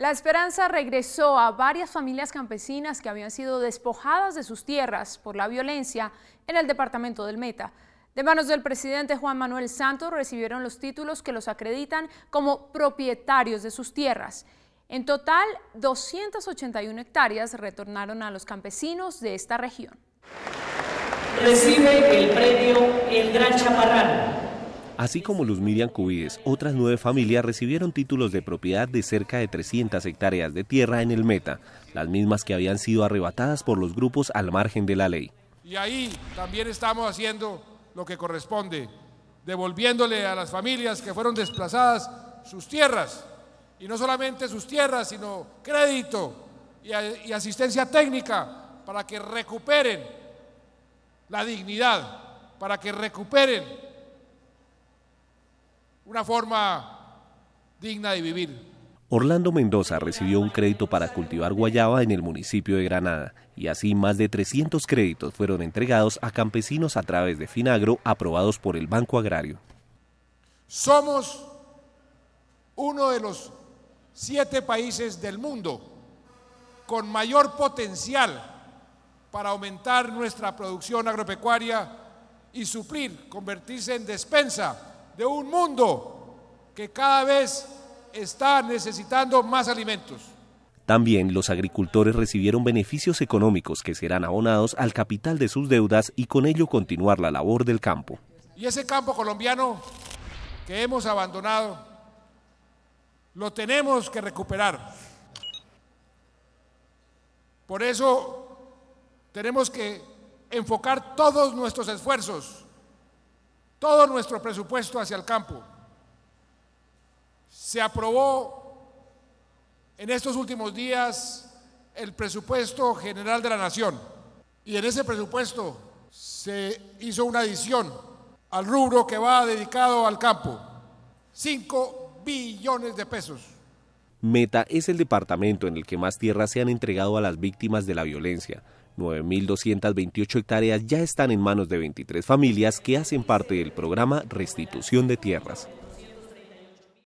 La esperanza regresó a varias familias campesinas que habían sido despojadas de sus tierras por la violencia en el departamento del Meta. De manos del presidente Juan Manuel Santos recibieron los títulos que los acreditan como propietarios de sus tierras. En total, 281 hectáreas retornaron a los campesinos de esta región. Recibe el premio El Gran Chaparral Así como los Miriam Cubides, otras nueve familias recibieron títulos de propiedad de cerca de 300 hectáreas de tierra en el Meta, las mismas que habían sido arrebatadas por los grupos al margen de la ley. Y ahí también estamos haciendo lo que corresponde, devolviéndole a las familias que fueron desplazadas sus tierras, y no solamente sus tierras, sino crédito y, asistencia técnica para que recuperen la dignidad, para que recuperen una forma digna de vivir. Orlando Mendoza recibió un crédito para cultivar guayaba en el municipio de Granada y así más de 300 créditos fueron entregados a campesinos a través de Finagro aprobados por el Banco Agrario. Somos uno de los siete países del mundo con mayor potencial para aumentar nuestra producción agropecuaria y suplir, convertirse en despensa de un mundo que cada vez está necesitando más alimentos. También los agricultores recibieron beneficios económicos que serán abonados al capital de sus deudas y con ello continuar la labor del campo. Y ese campo colombiano que hemos abandonado, lo tenemos que recuperar. Por eso tenemos que enfocar todos nuestros esfuerzos todo nuestro presupuesto hacia el campo. Se aprobó en estos últimos días el presupuesto general de la nación y en ese presupuesto se hizo una adición al rubro que va dedicado al campo, 5 billones de pesos. Meta es el departamento en el que más tierras se han entregado a las víctimas de la violencia. 9.228 hectáreas ya están en manos de 23 familias que hacen parte del programa Restitución de Tierras.